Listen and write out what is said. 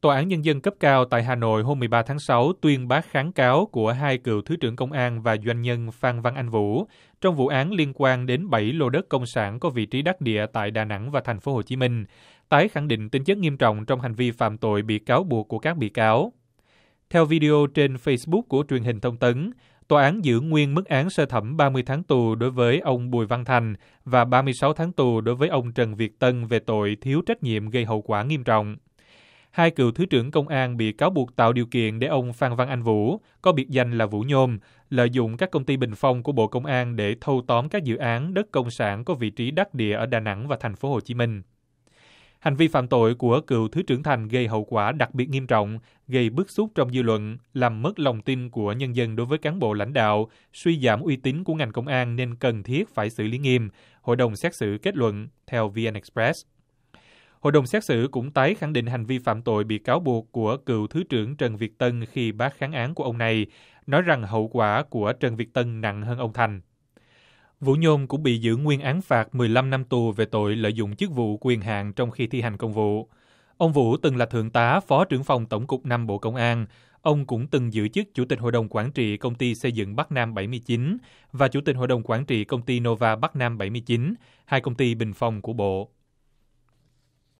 Tòa án Nhân dân cấp cao tại Hà Nội hôm 13 tháng 6 tuyên bác kháng cáo của hai cựu Thứ trưởng Công an và doanh nhân Phan Văn Anh Vũ trong vụ án liên quan đến 7 lô đất công sản có vị trí đắc địa tại Đà Nẵng và thành phố Hồ Chí Minh, tái khẳng định tính chất nghiêm trọng trong hành vi phạm tội bị cáo buộc của các bị cáo. Theo video trên Facebook của truyền hình thông tấn, tòa án giữ nguyên mức án sơ thẩm 30 tháng tù đối với ông Bùi Văn Thành và 36 tháng tù đối với ông Trần Việt Tân về tội thiếu trách nhiệm gây hậu quả nghiêm trọng hai cựu thứ trưởng công an bị cáo buộc tạo điều kiện để ông Phan Văn Anh Vũ, có biệt danh là Vũ Nhôm, lợi dụng các công ty bình phong của Bộ Công an để thâu tóm các dự án đất công sản có vị trí đắc địa ở Đà Nẵng và thành phố Hồ Chí Minh. Hành vi phạm tội của cựu thứ trưởng Thành gây hậu quả đặc biệt nghiêm trọng, gây bức xúc trong dư luận, làm mất lòng tin của nhân dân đối với cán bộ lãnh đạo, suy giảm uy tín của ngành công an nên cần thiết phải xử lý nghiêm, Hội đồng xét xử kết luận theo VN Express. Hội đồng xét xử cũng tái khẳng định hành vi phạm tội bị cáo buộc của cựu Thứ trưởng Trần Việt Tân khi bác kháng án của ông này, nói rằng hậu quả của Trần Việt Tân nặng hơn ông Thành. Vũ Nhôm cũng bị giữ nguyên án phạt 15 năm tù về tội lợi dụng chức vụ quyền hạn trong khi thi hành công vụ. Ông Vũ từng là thượng tá phó trưởng phòng Tổng cục 5 Bộ Công an. Ông cũng từng giữ chức Chủ tịch Hội đồng Quản trị Công ty Xây dựng Bắc Nam 79 và Chủ tịch Hội đồng Quản trị Công ty Nova Bắc Nam 79, hai công ty bình phòng của Bộ.